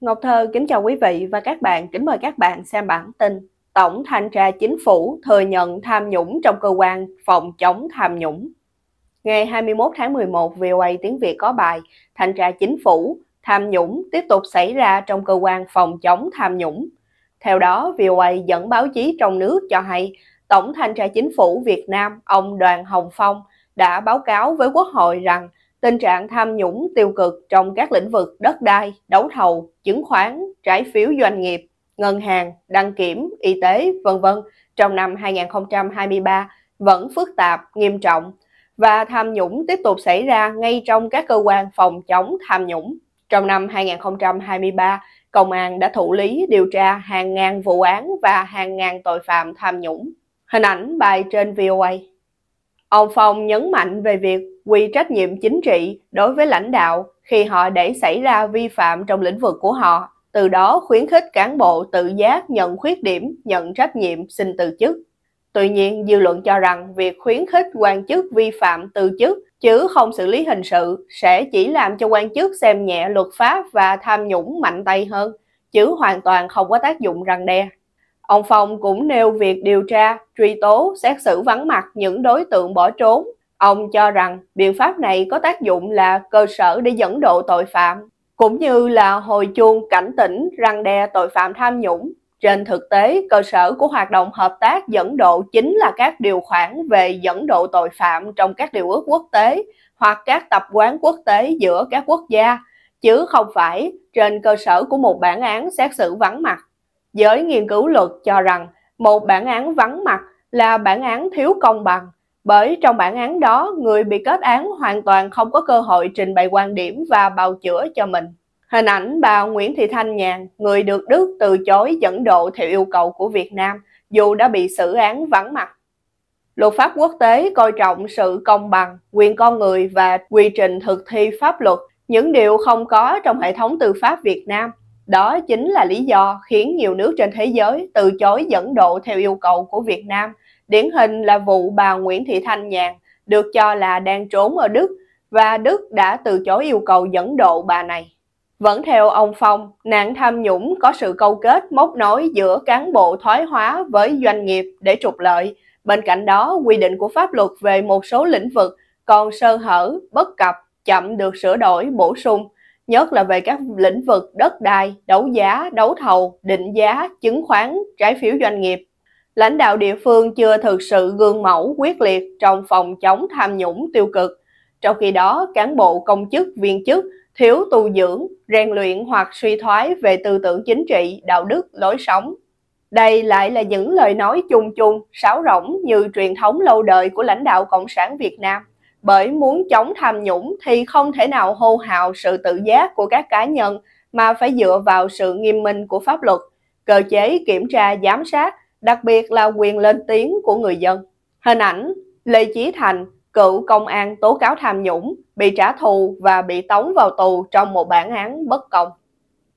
Ngọc Thơ kính chào quý vị và các bạn, kính mời các bạn xem bản tin Tổng Thanh tra Chính phủ thừa nhận tham nhũng trong cơ quan phòng chống tham nhũng. Ngày 21 tháng 11, VOA tiếng Việt có bài Thanh tra Chính phủ tham nhũng tiếp tục xảy ra trong cơ quan phòng chống tham nhũng. Theo đó, VOA dẫn báo chí trong nước cho hay Tổng Thanh tra Chính phủ Việt Nam, ông Đoàn Hồng Phong, đã báo cáo với Quốc hội rằng tình trạng tham nhũng tiêu cực trong các lĩnh vực đất đai, đấu thầu, chứng khoán, trái phiếu doanh nghiệp, ngân hàng, đăng kiểm, y tế, vân vân trong năm 2023 vẫn phức tạp, nghiêm trọng và tham nhũng tiếp tục xảy ra ngay trong các cơ quan phòng chống tham nhũng. Trong năm 2023, công an đã thụ lý điều tra hàng ngàn vụ án và hàng ngàn tội phạm tham nhũng. Hình ảnh bài trên VOA. Ông Phong nhấn mạnh về việc quy trách nhiệm chính trị đối với lãnh đạo khi họ để xảy ra vi phạm trong lĩnh vực của họ, từ đó khuyến khích cán bộ tự giác nhận khuyết điểm, nhận trách nhiệm, xin từ chức. Tuy nhiên, dư luận cho rằng việc khuyến khích quan chức vi phạm từ chức chứ không xử lý hình sự sẽ chỉ làm cho quan chức xem nhẹ luật pháp và tham nhũng mạnh tay hơn, chứ hoàn toàn không có tác dụng răng đe. Ông Phong cũng nêu việc điều tra, truy tố, xét xử vắng mặt những đối tượng bỏ trốn Ông cho rằng biện pháp này có tác dụng là cơ sở để dẫn độ tội phạm, cũng như là hồi chuông cảnh tỉnh răng đe tội phạm tham nhũng. Trên thực tế, cơ sở của hoạt động hợp tác dẫn độ chính là các điều khoản về dẫn độ tội phạm trong các điều ước quốc tế hoặc các tập quán quốc tế giữa các quốc gia, chứ không phải trên cơ sở của một bản án xét xử vắng mặt. Giới nghiên cứu luật cho rằng một bản án vắng mặt là bản án thiếu công bằng, bởi trong bản án đó, người bị kết án hoàn toàn không có cơ hội trình bày quan điểm và bào chữa cho mình. Hình ảnh bà Nguyễn Thị Thanh Nhàn, người được Đức từ chối dẫn độ theo yêu cầu của Việt Nam, dù đã bị xử án vắng mặt. Luật pháp quốc tế coi trọng sự công bằng, quyền con người và quy trình thực thi pháp luật, những điều không có trong hệ thống tư pháp Việt Nam. Đó chính là lý do khiến nhiều nước trên thế giới từ chối dẫn độ theo yêu cầu của Việt Nam – Điển hình là vụ bà Nguyễn Thị Thanh Nhàn được cho là đang trốn ở Đức và Đức đã từ chối yêu cầu dẫn độ bà này. Vẫn theo ông Phong, nạn tham nhũng có sự câu kết móc nối giữa cán bộ thoái hóa với doanh nghiệp để trục lợi. Bên cạnh đó, quy định của pháp luật về một số lĩnh vực còn sơ hở, bất cập, chậm được sửa đổi, bổ sung, nhất là về các lĩnh vực đất đai, đấu giá, đấu thầu, định giá, chứng khoán, trái phiếu doanh nghiệp, lãnh đạo địa phương chưa thực sự gương mẫu quyết liệt trong phòng chống tham nhũng tiêu cực. Trong khi đó, cán bộ công chức, viên chức thiếu tu dưỡng, rèn luyện hoặc suy thoái về tư tưởng chính trị, đạo đức, lối sống. Đây lại là những lời nói chung chung, sáo rỗng như truyền thống lâu đời của lãnh đạo Cộng sản Việt Nam. Bởi muốn chống tham nhũng thì không thể nào hô hào sự tự giác của các cá nhân mà phải dựa vào sự nghiêm minh của pháp luật, cơ chế kiểm tra giám sát đặc biệt là quyền lên tiếng của người dân. Hình ảnh Lê Chí Thành, cựu công an tố cáo tham nhũng, bị trả thù và bị tống vào tù trong một bản án bất công.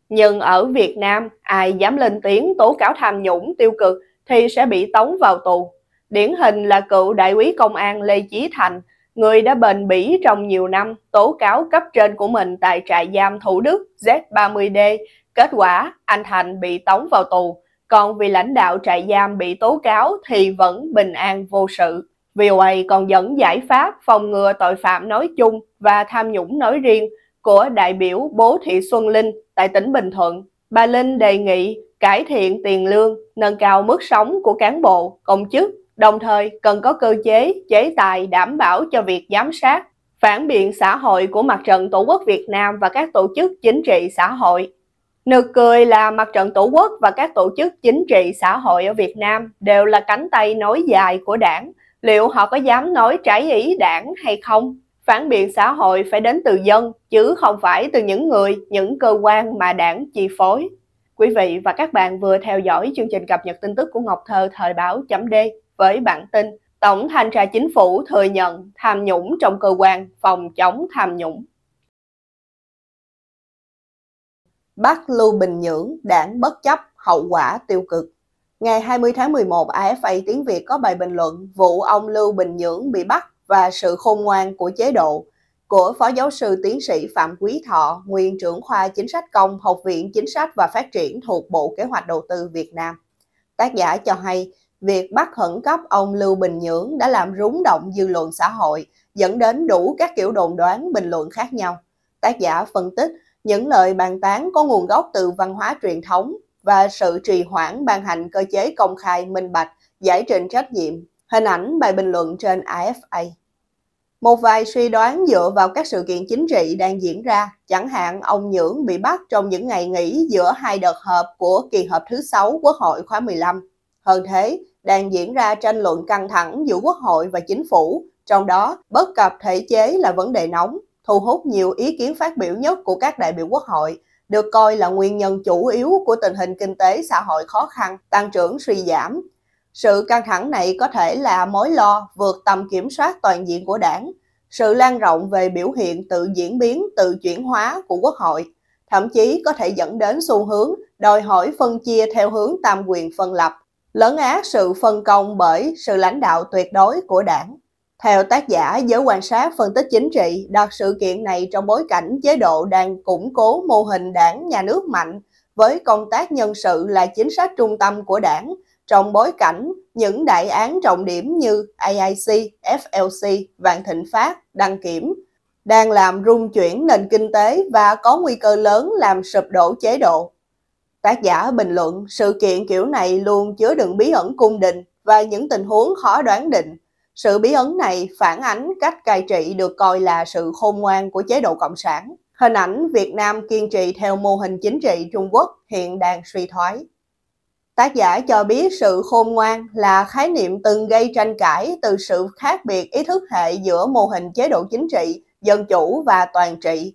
Nhưng ở Việt Nam, ai dám lên tiếng tố cáo tham nhũng tiêu cực thì sẽ bị tống vào tù. Điển hình là cựu đại úy công an Lê Chí Thành, người đã bền bỉ trong nhiều năm tố cáo cấp trên của mình tại trại giam Thủ Đức Z30D. Kết quả, anh Thành bị tống vào tù còn vì lãnh đạo trại giam bị tố cáo thì vẫn bình an vô sự. VOA còn dẫn giải pháp phòng ngừa tội phạm nói chung và tham nhũng nói riêng của đại biểu Bố Thị Xuân Linh tại tỉnh Bình Thuận. Bà Linh đề nghị cải thiện tiền lương, nâng cao mức sống của cán bộ, công chức, đồng thời cần có cơ chế, chế tài đảm bảo cho việc giám sát, phản biện xã hội của Mặt trận Tổ quốc Việt Nam và các tổ chức chính trị xã hội Nụ cười là mặt trận tổ quốc và các tổ chức chính trị xã hội ở Việt Nam đều là cánh tay nối dài của đảng. Liệu họ có dám nói trái ý đảng hay không? Phản biện xã hội phải đến từ dân, chứ không phải từ những người, những cơ quan mà đảng chi phối. Quý vị và các bạn vừa theo dõi chương trình cập nhật tin tức của Ngọc Thơ thời báo chấm D với bản tin Tổng thanh tra chính phủ thừa nhận tham nhũng trong cơ quan phòng chống tham nhũng. bắt Lưu Bình Nhưỡng, đảng bất chấp hậu quả tiêu cực. Ngày 20 tháng 11, AFA Tiếng Việt có bài bình luận vụ ông Lưu Bình Nhưỡng bị bắt và sự khôn ngoan của chế độ của Phó Giáo sư Tiến sĩ Phạm Quý Thọ, nguyên trưởng khoa Chính sách công, Học viện Chính sách và Phát triển thuộc Bộ Kế hoạch Đầu tư Việt Nam. Tác giả cho hay, việc bắt khẩn cấp ông Lưu Bình Nhưỡng đã làm rúng động dư luận xã hội, dẫn đến đủ các kiểu đồn đoán bình luận khác nhau. Tác giả phân tích những lời bàn tán có nguồn gốc từ văn hóa truyền thống và sự trì hoãn ban hành cơ chế công khai minh bạch, giải trình trách nhiệm. Hình ảnh bài bình luận trên AFA. Một vài suy đoán dựa vào các sự kiện chính trị đang diễn ra, chẳng hạn ông Nhưỡng bị bắt trong những ngày nghỉ giữa hai đợt họp của kỳ họp thứ sáu Quốc hội khóa 15. Hơn thế, đang diễn ra tranh luận căng thẳng giữa Quốc hội và chính phủ, trong đó bất cập thể chế là vấn đề nóng thu hút nhiều ý kiến phát biểu nhất của các đại biểu quốc hội, được coi là nguyên nhân chủ yếu của tình hình kinh tế xã hội khó khăn, tăng trưởng suy giảm. Sự căng thẳng này có thể là mối lo vượt tầm kiểm soát toàn diện của đảng, sự lan rộng về biểu hiện tự diễn biến, tự chuyển hóa của quốc hội, thậm chí có thể dẫn đến xu hướng đòi hỏi phân chia theo hướng tam quyền phân lập, lấn át sự phân công bởi sự lãnh đạo tuyệt đối của đảng. Theo tác giả, giới quan sát phân tích chính trị đặt sự kiện này trong bối cảnh chế độ đang củng cố mô hình đảng nhà nước mạnh với công tác nhân sự là chính sách trung tâm của đảng trong bối cảnh những đại án trọng điểm như AIC, FLC, Vạn Thịnh Phát, Đăng Kiểm đang làm rung chuyển nền kinh tế và có nguy cơ lớn làm sụp đổ chế độ. Tác giả bình luận sự kiện kiểu này luôn chứa đựng bí ẩn cung đình và những tình huống khó đoán định sự bí ẩn này phản ánh cách cai trị được coi là sự khôn ngoan của chế độ Cộng sản. Hình ảnh Việt Nam kiên trì theo mô hình chính trị Trung Quốc hiện đang suy thoái. Tác giả cho biết sự khôn ngoan là khái niệm từng gây tranh cãi từ sự khác biệt ý thức hệ giữa mô hình chế độ chính trị, dân chủ và toàn trị.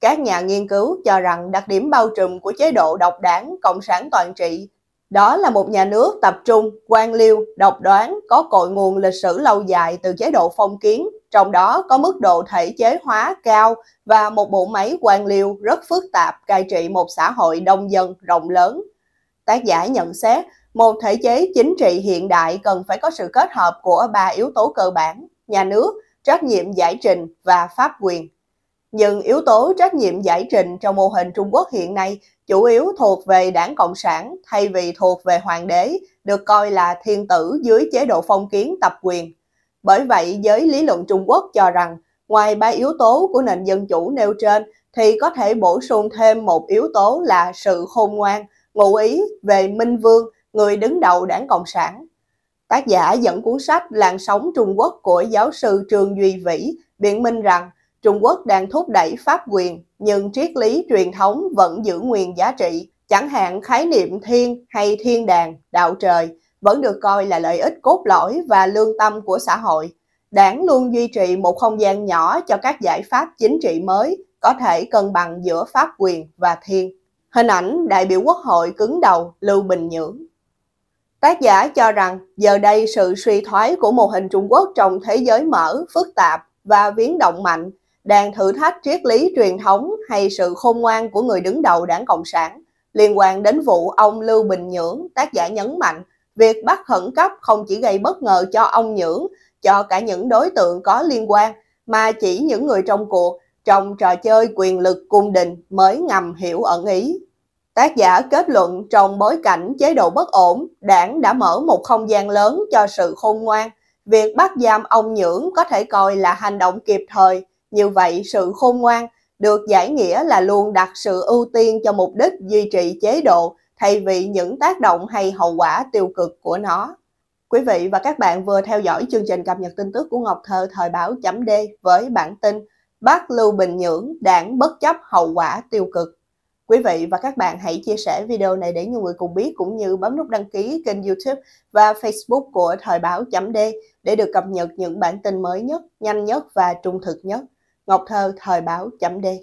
Các nhà nghiên cứu cho rằng đặc điểm bao trùm của chế độ độc đảng, cộng sản toàn trị đó là một nhà nước tập trung, quan liêu, độc đoán, có cội nguồn lịch sử lâu dài từ chế độ phong kiến, trong đó có mức độ thể chế hóa cao và một bộ máy quan liêu rất phức tạp cai trị một xã hội đông dân rộng lớn. Tác giả nhận xét, một thể chế chính trị hiện đại cần phải có sự kết hợp của ba yếu tố cơ bản, nhà nước, trách nhiệm giải trình và pháp quyền. Nhưng yếu tố trách nhiệm giải trình trong mô hình Trung Quốc hiện nay chủ yếu thuộc về đảng Cộng sản thay vì thuộc về hoàng đế, được coi là thiên tử dưới chế độ phong kiến tập quyền. Bởi vậy, giới lý luận Trung Quốc cho rằng, ngoài ba yếu tố của nền dân chủ nêu trên, thì có thể bổ sung thêm một yếu tố là sự khôn ngoan, ngụ ý về Minh Vương, người đứng đầu đảng Cộng sản. Tác giả dẫn cuốn sách Làn sóng Trung Quốc của giáo sư Trương Duy Vĩ biện minh rằng Trung Quốc đang thúc đẩy pháp quyền, nhưng triết lý truyền thống vẫn giữ nguyên giá trị. Chẳng hạn khái niệm thiên hay thiên đàng, đạo trời vẫn được coi là lợi ích cốt lõi và lương tâm của xã hội. Đảng luôn duy trì một không gian nhỏ cho các giải pháp chính trị mới có thể cân bằng giữa pháp quyền và thiên. Hình ảnh đại biểu quốc hội cứng đầu Lưu Bình Nhưỡng Tác giả cho rằng giờ đây sự suy thoái của mô hình Trung Quốc trong thế giới mở, phức tạp và biến động mạnh đang thử thách triết lý truyền thống hay sự khôn ngoan của người đứng đầu đảng Cộng sản liên quan đến vụ ông Lưu Bình Nhưỡng, tác giả nhấn mạnh việc bắt khẩn cấp không chỉ gây bất ngờ cho ông Nhưỡng, cho cả những đối tượng có liên quan, mà chỉ những người trong cuộc, trong trò chơi quyền lực cung đình mới ngầm hiểu ẩn ý. Tác giả kết luận trong bối cảnh chế độ bất ổn, đảng đã mở một không gian lớn cho sự khôn ngoan. Việc bắt giam ông Nhưỡng có thể coi là hành động kịp thời, như vậy, sự khôn ngoan được giải nghĩa là luôn đặt sự ưu tiên cho mục đích duy trì chế độ thay vì những tác động hay hậu quả tiêu cực của nó. Quý vị và các bạn vừa theo dõi chương trình cập nhật tin tức của Ngọc Thơ thời báo chấm D với bản tin Bác Lưu Bình Nhưỡng đảng bất chấp hậu quả tiêu cực. Quý vị và các bạn hãy chia sẻ video này để nhiều người cùng biết cũng như bấm nút đăng ký kênh YouTube và Facebook của Thời báo chấm D để được cập nhật những bản tin mới nhất, nhanh nhất và trung thực nhất. Ngọc Thơ thời báo chấm đê